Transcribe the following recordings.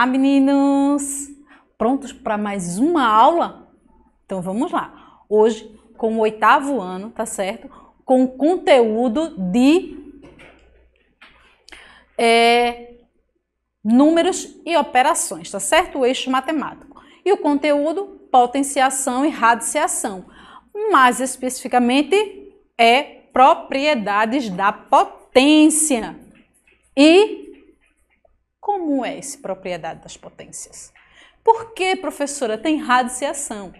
Olá, meninos! Prontos para mais uma aula? Então vamos lá. Hoje, com o oitavo ano, tá certo? Com conteúdo de é, números e operações, tá certo? O eixo matemático. E o conteúdo, potenciação e radiciação. Mais especificamente, é propriedades da potência. E como é esse, propriedade das potências. Por que, professora, tem radiciação?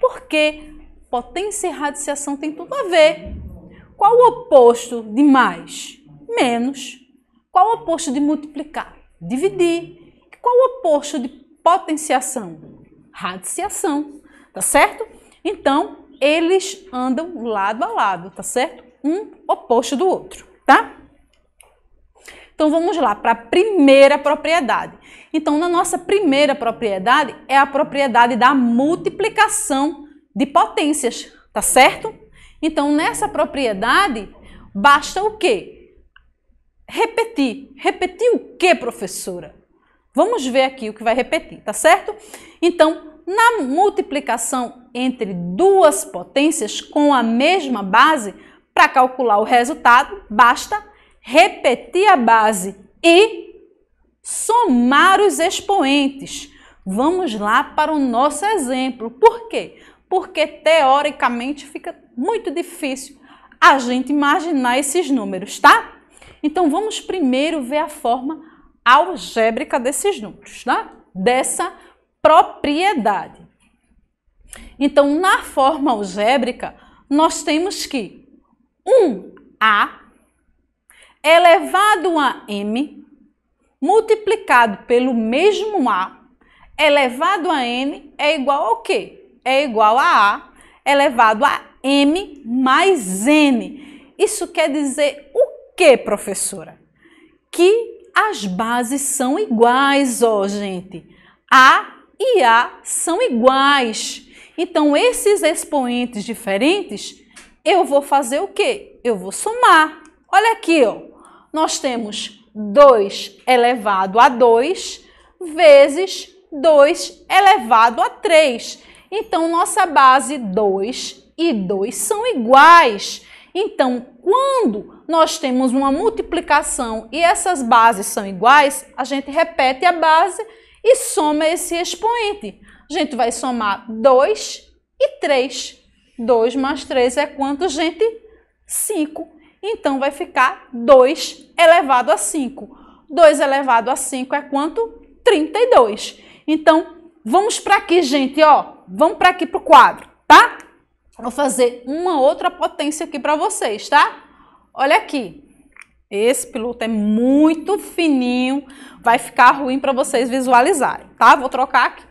Porque potência e radiciação tem tudo a ver. Qual o oposto de mais? Menos. Qual o oposto de multiplicar? Dividir. Qual o oposto de potenciação? Radiciação. Tá certo? Então, eles andam lado a lado, tá certo? Um oposto do outro, tá? Então vamos lá para a primeira propriedade. Então, na nossa primeira propriedade é a propriedade da multiplicação de potências, tá certo? Então, nessa propriedade, basta o quê? Repetir. Repetir o quê, professora? Vamos ver aqui o que vai repetir, tá certo? Então, na multiplicação entre duas potências com a mesma base, para calcular o resultado, basta repetir a base e somar os expoentes. Vamos lá para o nosso exemplo. Por quê? Porque teoricamente fica muito difícil a gente imaginar esses números, tá? Então vamos primeiro ver a forma algébrica desses números, tá? Dessa propriedade. Então, na forma algébrica, nós temos que 1A elevado a m multiplicado pelo mesmo a elevado a n é igual ao quê? É igual a a elevado a m mais n. Isso quer dizer o quê, professora? Que as bases são iguais, ó, gente. A e A são iguais. Então, esses expoentes diferentes, eu vou fazer o quê? Eu vou somar. Olha aqui, ó nós temos 2 elevado a 2 vezes 2 elevado a 3. Então, nossa base 2 e 2 são iguais. Então, quando nós temos uma multiplicação e essas bases são iguais, a gente repete a base e soma esse expoente. A gente vai somar 2 e 3. 2 mais 3 é quanto, gente? 5. Então vai ficar 2 elevado a 5. 2 elevado a 5 é quanto? 32. Então vamos para aqui, gente, ó. Vamos para aqui para o quadro, tá? Vou fazer uma outra potência aqui para vocês, tá? Olha aqui. Esse piloto é muito fininho, vai ficar ruim para vocês visualizarem, tá? Vou trocar aqui.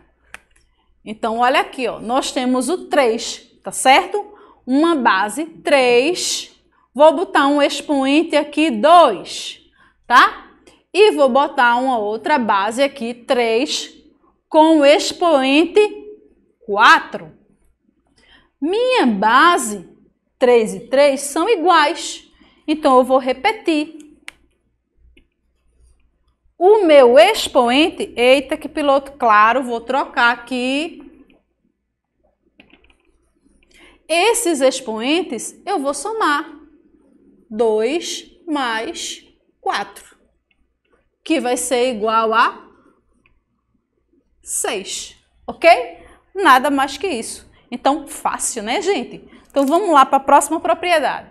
Então, olha aqui, ó, nós temos o 3, tá certo? Uma base 3 Vou botar um expoente aqui 2, tá? E vou botar uma outra base aqui 3 com expoente 4. Minha base 3 e 3 são iguais. Então eu vou repetir. O meu expoente, eita que piloto claro, vou trocar aqui. Esses expoentes eu vou somar. 2 mais 4, que vai ser igual a 6, ok? Nada mais que isso. Então, fácil, né, gente? Então, vamos lá para a próxima propriedade.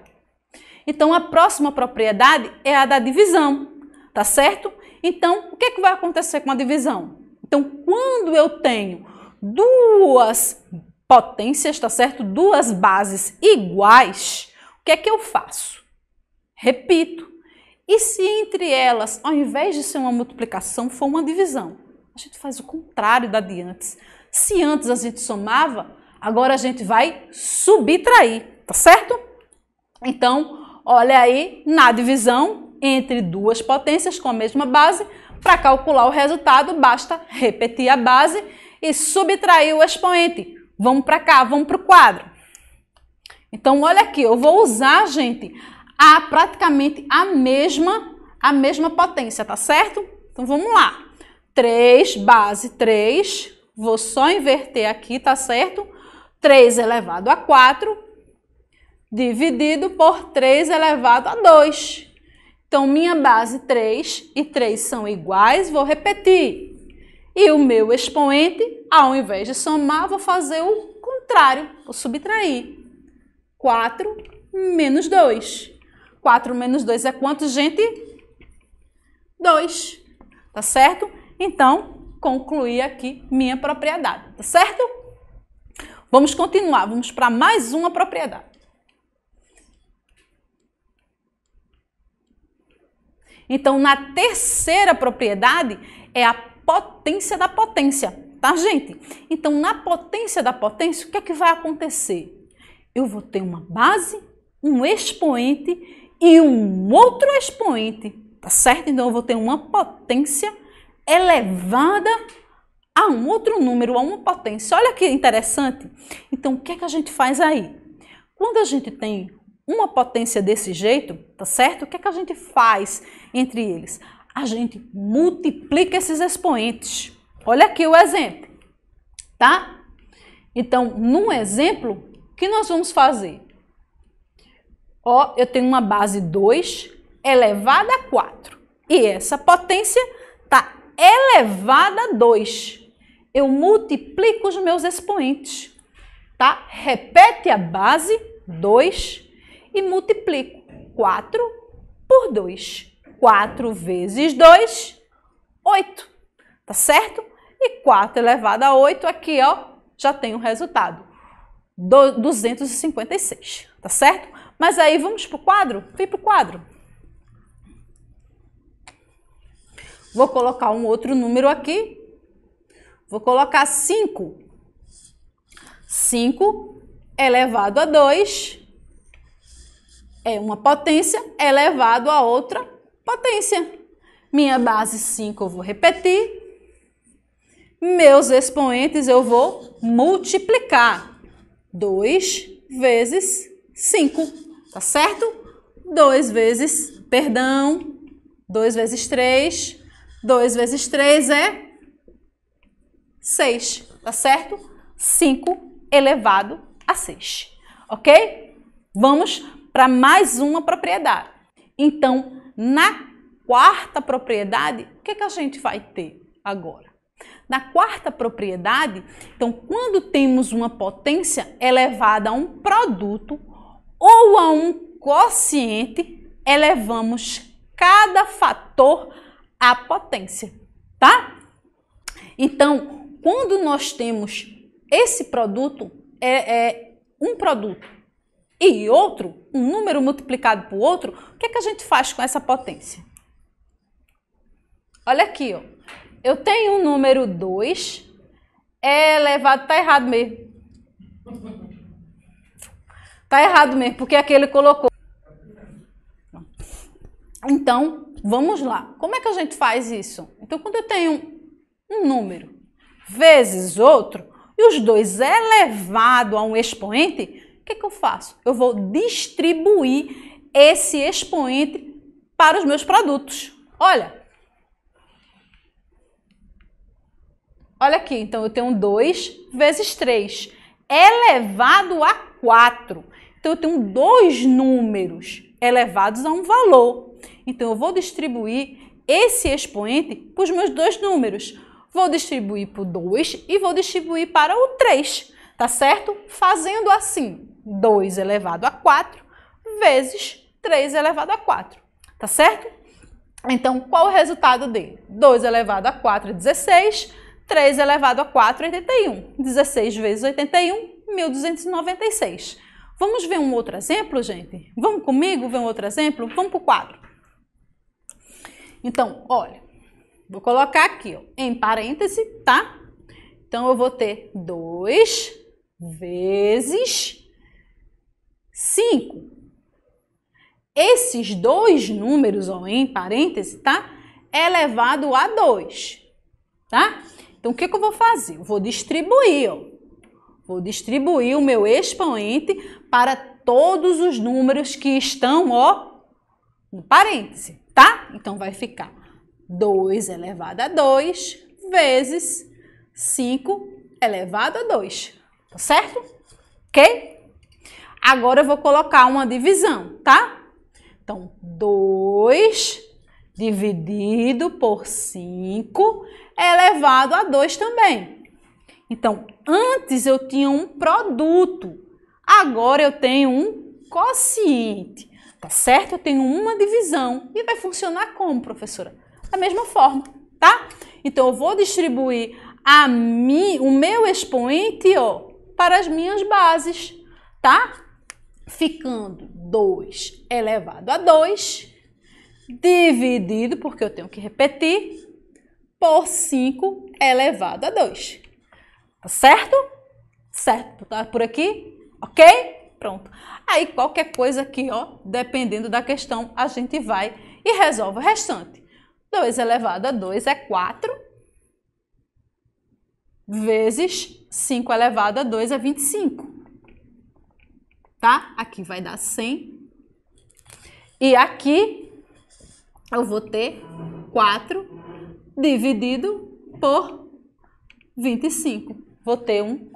Então, a próxima propriedade é a da divisão, tá certo? Então, o que, é que vai acontecer com a divisão? Então, quando eu tenho duas potências, tá certo? Duas bases iguais, o que é que eu faço? Repito, e se entre elas, ao invés de ser uma multiplicação, for uma divisão? A gente faz o contrário da de antes. Se antes a gente somava, agora a gente vai subtrair, tá certo? Então, olha aí na divisão entre duas potências com a mesma base, para calcular o resultado, basta repetir a base e subtrair o expoente. Vamos para cá, vamos para o quadro. Então, olha aqui, eu vou usar, gente, a praticamente a mesma, a mesma potência, tá certo? Então vamos lá. 3, base 3, vou só inverter aqui, tá certo? 3 elevado a 4 dividido por 3 elevado a 2. Então, minha base 3 e 3 são iguais, vou repetir. E o meu expoente, ao invés de somar, vou fazer o contrário, vou subtrair. 4 menos 2. 4 menos 2 é quanto, gente? 2. Tá certo? Então, concluí aqui minha propriedade. Tá certo? Vamos continuar. Vamos para mais uma propriedade. Então, na terceira propriedade é a potência da potência, tá, gente? Então, na potência da potência, o que é que vai acontecer? Eu vou ter uma base, um expoente e um outro expoente, tá certo? Então eu vou ter uma potência elevada a um outro número, a uma potência. Olha que interessante. Então o que é que a gente faz aí? Quando a gente tem uma potência desse jeito, tá certo? O que é que a gente faz entre eles? A gente multiplica esses expoentes. Olha aqui o exemplo, tá? Então, num exemplo, o que nós vamos fazer? Ó, eu tenho uma base 2 elevada a 4. E essa potência está elevada a 2. Eu multiplico os meus expoentes, tá? Repete a base 2 e multiplico 4 por 2. 4 vezes 2, 8. Tá certo? E 4 elevado a 8 aqui, ó, já tem o resultado. 256, tá certo? Mas aí vamos para o quadro? Fui para o quadro. Vou colocar um outro número aqui. Vou colocar 5. 5 elevado a 2 é uma potência elevado a outra potência. Minha base 5 eu vou repetir. Meus expoentes eu vou multiplicar. 2 vezes 5. Tá certo? 2 vezes, perdão, 2 vezes 3. 2 vezes 3 é 6, tá certo? 5 elevado a 6, ok? Vamos para mais uma propriedade. Então, na quarta propriedade, o que, é que a gente vai ter agora? Na quarta propriedade, então, quando temos uma potência elevada a um produto, ou a um quociente, elevamos cada fator à potência, tá? Então, quando nós temos esse produto, é, é um produto e outro, um número multiplicado por outro, o que, é que a gente faz com essa potência? Olha aqui, ó. Eu tenho o um número 2 é elevado, tá errado mesmo. Tá errado mesmo, porque aquele colocou. Então, vamos lá. Como é que a gente faz isso? Então, quando eu tenho um número vezes outro, e os dois elevado a um expoente, o que, que eu faço? Eu vou distribuir esse expoente para os meus produtos. Olha. Olha aqui, então eu tenho 2 vezes 3 elevado a 4. Então eu tenho dois números elevados a um valor. Então eu vou distribuir esse expoente para os meus dois números. Vou distribuir para o 2 e vou distribuir para o 3, tá certo? Fazendo assim, 2 elevado a 4 vezes 3 elevado a 4, tá certo? Então, qual o resultado dele? 2 elevado a 4 é 16, 3 elevado a 4 é 81. 16 vezes 81, 1296. Vamos ver um outro exemplo, gente? Vamos comigo ver um outro exemplo? Vamos para o quadro. Então, olha, vou colocar aqui ó, em parêntese, tá? Então, eu vou ter 2 vezes 5. Esses dois números, ó, em parêntese, tá? É elevado a 2, tá? Então, o que, que eu vou fazer? Eu vou distribuir, ó. Vou distribuir o meu expoente para todos os números que estão, ó, no parêntese, tá? Então vai ficar 2 elevado a 2 vezes 5 elevado a 2, tá certo? Ok? Agora eu vou colocar uma divisão, tá? Então, 2 dividido por 5 elevado a 2 também. Então, antes eu tinha um produto, agora eu tenho um quociente. Tá certo? Eu tenho uma divisão. E vai funcionar como, professora? Da mesma forma, tá? Então, eu vou distribuir a mi, o meu expoente ó, para as minhas bases, tá? Ficando 2 elevado a 2, dividido, porque eu tenho que repetir, por 5 elevado a 2. Tá certo? Certo, tá por aqui? Ok? Pronto. Aí qualquer coisa aqui, ó, dependendo da questão, a gente vai e resolve o restante. 2 elevado a 2 é 4 vezes 5 elevado a 2 é 25. Tá? Aqui vai dar 100. E aqui eu vou ter 4 dividido por 25 vou ter um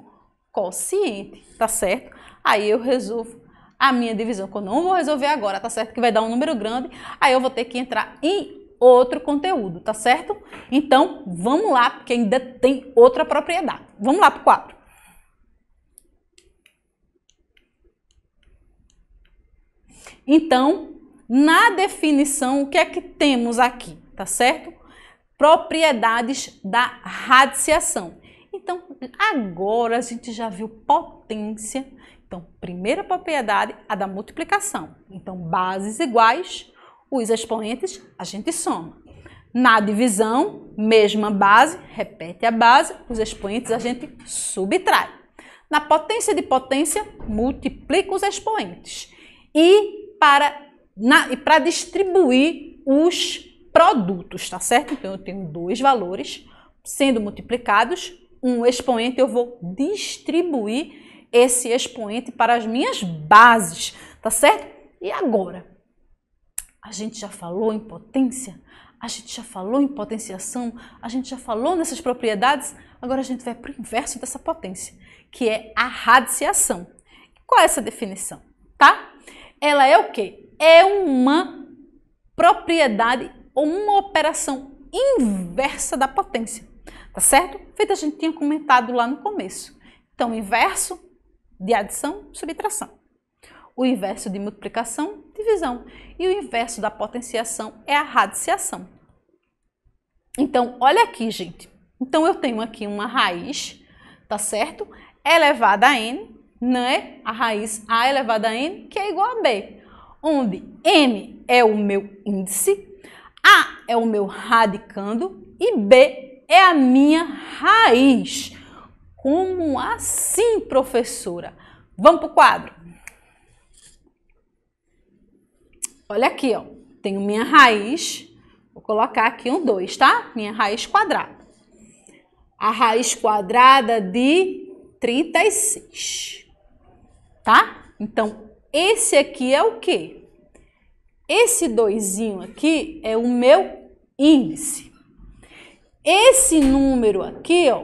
quociente, tá certo? Aí eu resolvo a minha divisão, que eu não vou resolver agora, tá certo? Que vai dar um número grande, aí eu vou ter que entrar em outro conteúdo, tá certo? Então, vamos lá, porque ainda tem outra propriedade. Vamos lá para o 4. Então, na definição, o que é que temos aqui, tá certo? Propriedades da radiciação. Então, agora a gente já viu potência. Então, primeira propriedade, a da multiplicação. Então, bases iguais, os expoentes, a gente soma. Na divisão, mesma base, repete a base, os expoentes a gente subtrai. Na potência de potência, multiplica os expoentes. E para, na, e para distribuir os produtos, tá certo? Então, eu tenho dois valores sendo multiplicados um expoente, eu vou distribuir esse expoente para as minhas bases, tá certo? E agora? A gente já falou em potência, a gente já falou em potenciação, a gente já falou nessas propriedades, agora a gente vai para o inverso dessa potência, que é a radiciação. Qual é essa definição? Tá? Ela é o quê? É uma propriedade ou uma operação inversa da potência tá certo? Feito a gente tinha comentado lá no começo. Então, inverso de adição, subtração. O inverso de multiplicação, divisão. E o inverso da potenciação é a radiciação. Então, olha aqui, gente. Então, eu tenho aqui uma raiz, tá certo? Elevada a n, né? A raiz a elevada a n, que é igual a b. Onde n é o meu índice, a é o meu radicando e b é a minha raiz. Como assim, professora? Vamos para o quadro. Olha aqui, ó. Tenho minha raiz. Vou colocar aqui um 2, tá? Minha raiz quadrada. A raiz quadrada de 36. Tá? Então, esse aqui é o quê? Esse doizinho aqui é o meu índice. Esse número aqui, ó,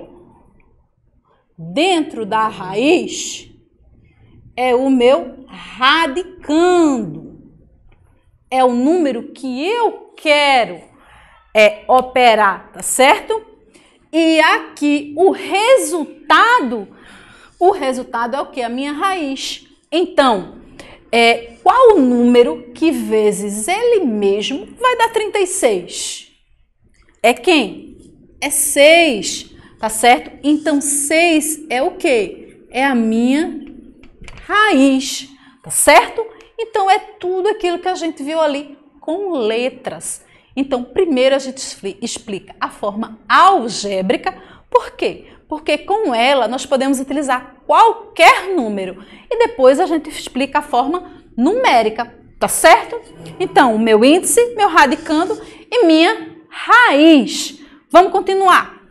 dentro da raiz, é o meu radicando. É o número que eu quero é, operar, tá certo? E aqui o resultado, o resultado é o que? A minha raiz. Então, é, qual o número que vezes ele mesmo vai dar 36? É quem? é 6, tá certo? Então 6 é o quê? É a minha raiz, tá certo? Então é tudo aquilo que a gente viu ali com letras. Então, primeiro a gente explica a forma algébrica, por quê? Porque com ela nós podemos utilizar qualquer número e depois a gente explica a forma numérica, tá certo? Então, o meu índice, meu radicando e minha raiz. Vamos continuar.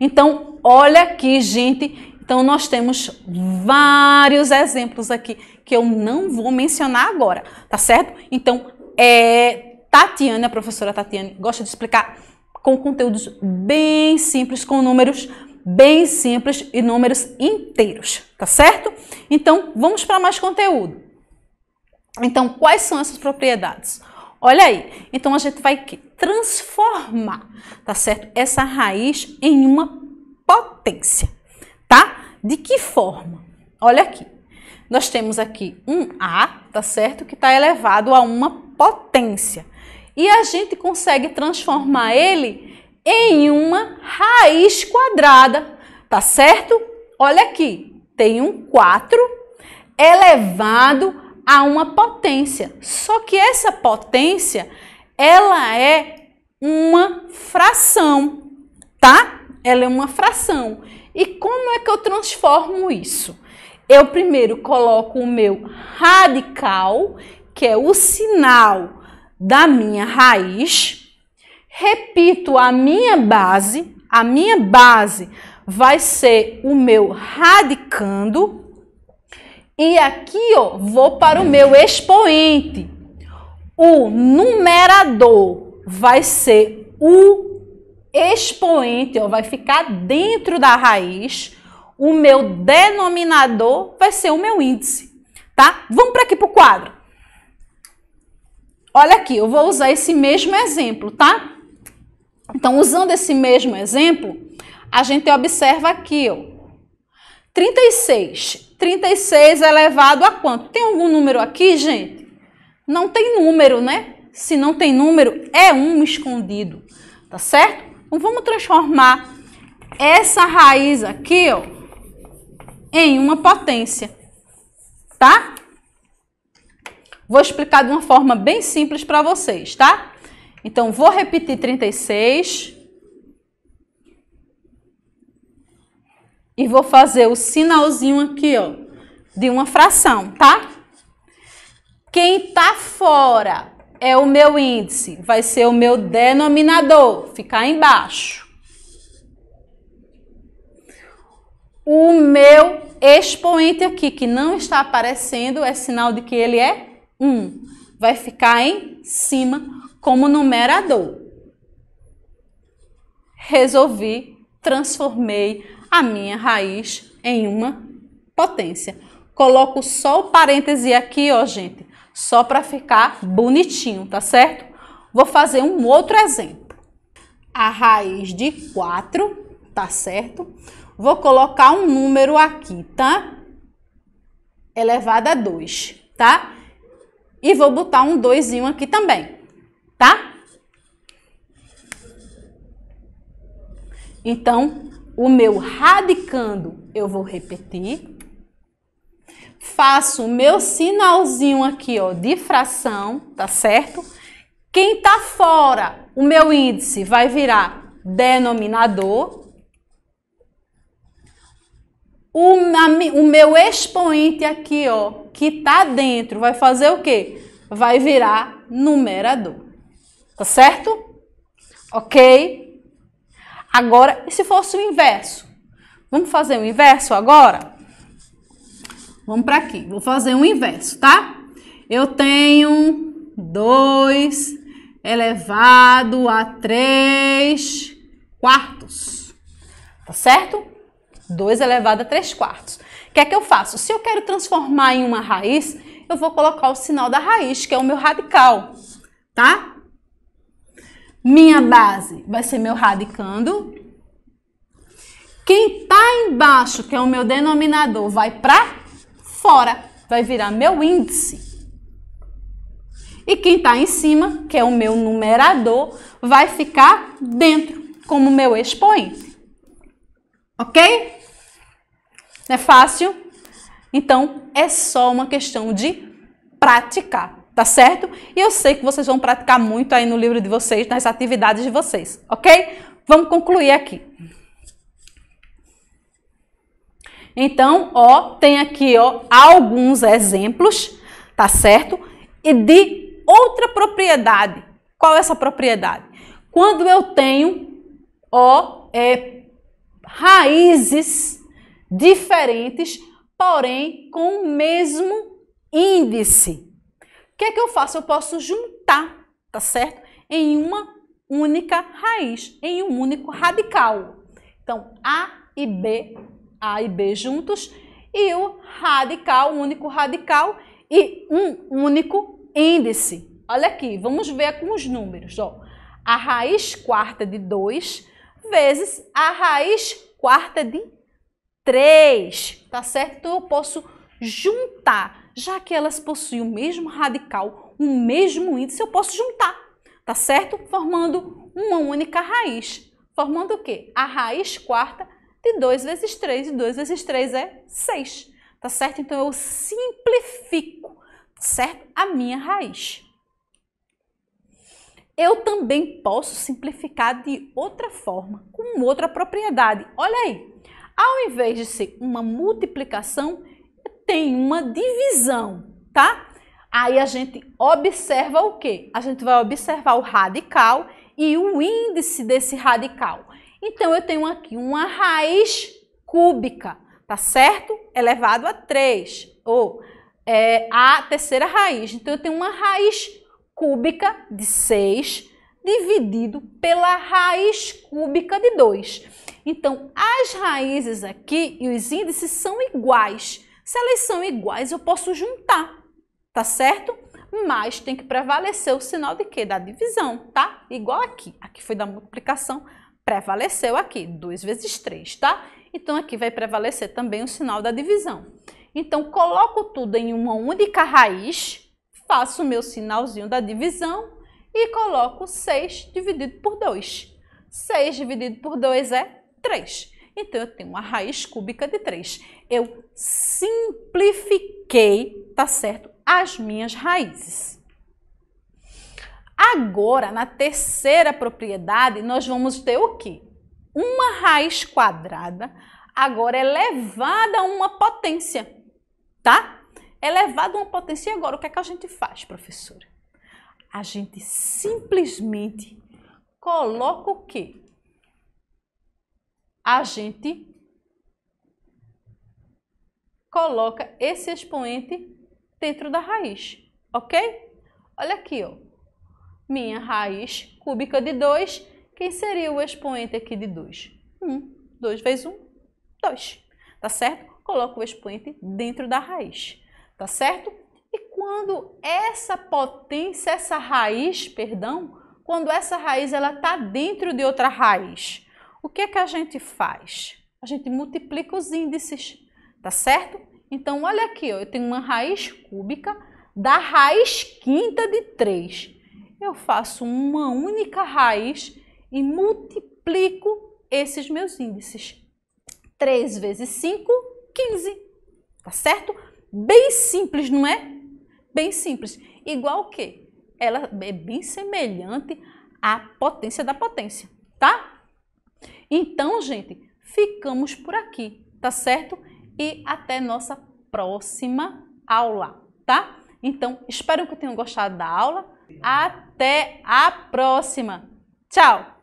Então, olha aqui, gente. Então, nós temos vários exemplos aqui que eu não vou mencionar agora, tá certo? Então, é, Tatiane, a professora Tatiane, gosta de explicar com conteúdos bem simples, com números bem simples e números inteiros, tá certo? Então, vamos para mais conteúdo. Então, quais são essas propriedades? Olha aí. Então a gente vai transformar, tá certo? Essa raiz em uma potência, tá? De que forma? Olha aqui. Nós temos aqui um A, tá certo? Que está elevado a uma potência. E a gente consegue transformar ele em uma raiz quadrada, tá certo? Olha aqui, tem um 4 elevado a uma potência. Só que essa potência, ela é uma fração, tá? Ela é uma fração. E como é que eu transformo isso? Eu primeiro coloco o meu radical, que é o sinal da minha raiz, repito a minha base, a minha base vai ser o meu radicando, e aqui, ó, vou para o meu expoente. O numerador vai ser o expoente, ó, vai ficar dentro da raiz. O meu denominador vai ser o meu índice, tá? Vamos para aqui para o quadro. Olha aqui, eu vou usar esse mesmo exemplo, tá? Então, usando esse mesmo exemplo, a gente observa aqui, ó, 36 36 elevado a quanto? Tem algum número aqui, gente? Não tem número, né? Se não tem número, é um escondido, tá certo? Então vamos transformar essa raiz aqui, ó, em uma potência, tá? Vou explicar de uma forma bem simples para vocês, tá? Então, vou repetir 36 e vou fazer o sinalzinho aqui, ó, de uma fração, tá? Quem tá fora é o meu índice, vai ser o meu denominador, ficar embaixo. O meu expoente aqui, que não está aparecendo, é sinal de que ele é 1. Vai ficar em cima como numerador. Resolvi, transformei a minha raiz em uma potência. Coloco só o parêntese aqui, ó, gente, só para ficar bonitinho, tá certo? Vou fazer um outro exemplo. A raiz de 4, tá certo? Vou colocar um número aqui, tá? Elevado a 2, tá? E vou botar um 2 aqui também, tá? Então, o meu radicando, eu vou repetir. Faço o meu sinalzinho aqui, ó, de fração, tá certo? Quem tá fora, o meu índice vai virar denominador. O, o meu expoente aqui, ó, que tá dentro, vai fazer o quê? Vai virar numerador. Tá certo? Ok? Agora, e se fosse o inverso? Vamos fazer o inverso agora? Vamos para aqui. Vou fazer um inverso, tá? Eu tenho 2 elevado a 3 quartos. Tá certo? 2 elevado a 3 quartos. O que é que eu faço? Se eu quero transformar em uma raiz, eu vou colocar o sinal da raiz, que é o meu radical, tá? Minha base vai ser meu radicando. Quem está embaixo, que é o meu denominador, vai para fora, vai virar meu índice. E quem está em cima, que é o meu numerador, vai ficar dentro, como meu expoente. Ok? Não é fácil? Então, é só uma questão de praticar tá certo? E eu sei que vocês vão praticar muito aí no livro de vocês, nas atividades de vocês, ok? Vamos concluir aqui. Então, ó, tem aqui, ó, alguns exemplos, tá certo? E de outra propriedade. Qual é essa propriedade? Quando eu tenho, ó, é, raízes diferentes, porém com o mesmo índice, que é que eu faço? Eu posso juntar, tá certo? Em uma única raiz, em um único radical. Então, A e B, A e B juntos, e o radical, o único radical, e um único índice. Olha aqui, vamos ver com os números. Ó. A raiz quarta de 2 vezes a raiz quarta de 3, tá certo? Então, eu posso juntar já que elas possuem o mesmo radical, o mesmo índice, eu posso juntar, tá certo? Formando uma única raiz. Formando o quê? A raiz quarta de 2 vezes 3, e 2 vezes 3 é 6, tá certo? Então eu simplifico, tá certo? A minha raiz. Eu também posso simplificar de outra forma, com outra propriedade. Olha aí, ao invés de ser uma multiplicação, tem uma divisão, tá? Aí a gente observa o que? A gente vai observar o radical e o índice desse radical. Então, eu tenho aqui uma raiz cúbica, tá certo? Elevado a 3, ou é, a terceira raiz. Então, eu tenho uma raiz cúbica de 6 dividido pela raiz cúbica de 2. Então, as raízes aqui e os índices são iguais. Se elas são iguais, eu posso juntar, tá certo? Mas tem que prevalecer o sinal de quê? Da divisão, tá? Igual aqui. Aqui foi da multiplicação, prevaleceu aqui, 2 vezes 3, tá? Então aqui vai prevalecer também o sinal da divisão. Então coloco tudo em uma única raiz, faço o meu sinalzinho da divisão e coloco 6 dividido por 2. 6 dividido por 2 é 3. Então, eu tenho uma raiz cúbica de 3. Eu simplifiquei, tá certo, as minhas raízes. Agora, na terceira propriedade, nós vamos ter o quê? Uma raiz quadrada agora elevada é a uma potência, tá? Elevada é a uma potência. E agora, o que é que a gente faz, professora? A gente simplesmente coloca o quê? a gente coloca esse expoente dentro da raiz, ok? Olha aqui, ó. Minha raiz cúbica de 2, quem seria o expoente aqui de 2? 1. 2 vezes 1, um, 2. Tá certo? Coloca o expoente dentro da raiz, tá certo? E quando essa potência, essa raiz, perdão, quando essa raiz ela tá dentro de outra raiz, o que é que a gente faz? A gente multiplica os índices, tá certo? Então, olha aqui, ó, eu tenho uma raiz cúbica da raiz quinta de 3. Eu faço uma única raiz e multiplico esses meus índices. 3 vezes 5, 15. Tá certo? Bem simples, não é? Bem simples. Igual o quê? Ela é bem semelhante à potência da potência, tá? Então, gente, ficamos por aqui, tá certo? E até nossa próxima aula, tá? Então, espero que tenham gostado da aula. Até a próxima. Tchau!